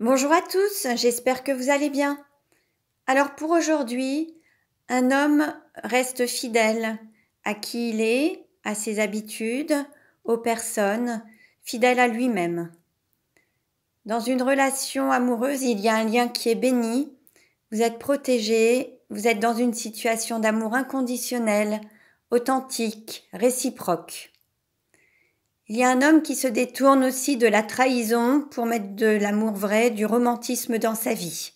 Bonjour à tous, j'espère que vous allez bien. Alors pour aujourd'hui, un homme reste fidèle à qui il est, à ses habitudes, aux personnes, fidèle à lui-même. Dans une relation amoureuse, il y a un lien qui est béni, vous êtes protégé, vous êtes dans une situation d'amour inconditionnel, authentique, réciproque. Il y a un homme qui se détourne aussi de la trahison pour mettre de l'amour vrai, du romantisme dans sa vie.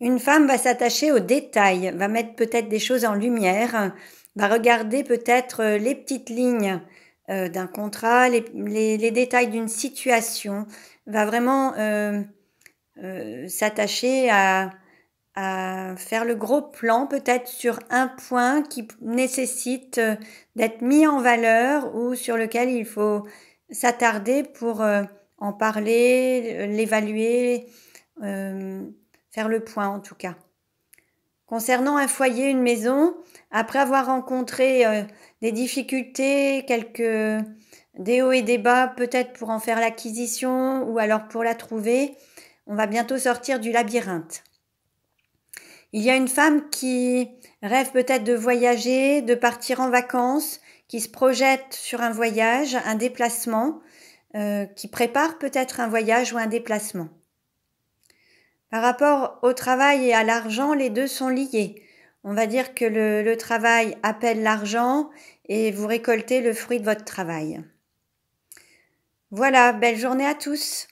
Une femme va s'attacher aux détails, va mettre peut-être des choses en lumière, va regarder peut-être euh, les petites lignes euh, d'un contrat, les, détails d'une situation, va vraiment euh, s'attacher à, à faire le gros plan peut-être sur un point qui nécessite euh, d'être mis en valeur ou sur lequel il faut s'attarder pour euh, en parler, euh, l'évaluer, faire le point en tout cas. Concernant un foyer, une maison, après avoir rencontré des difficultés, quelques des hauts et des bas, peut-être pour en faire l'acquisition ou alors pour la trouver, on va bientôt sortir du labyrinthe. Il y a une femme qui rêve peut-être de voyager, de partir en vacances, qui se projette sur un voyage, un déplacement, euh, qui prépare peut-être un voyage ou un déplacement. Par rapport au travail et à l'argent, les deux sont liés. On va dire que le travail appelle l'argent et vous récoltez le fruit de votre travail. Voilà, belle journée à tous.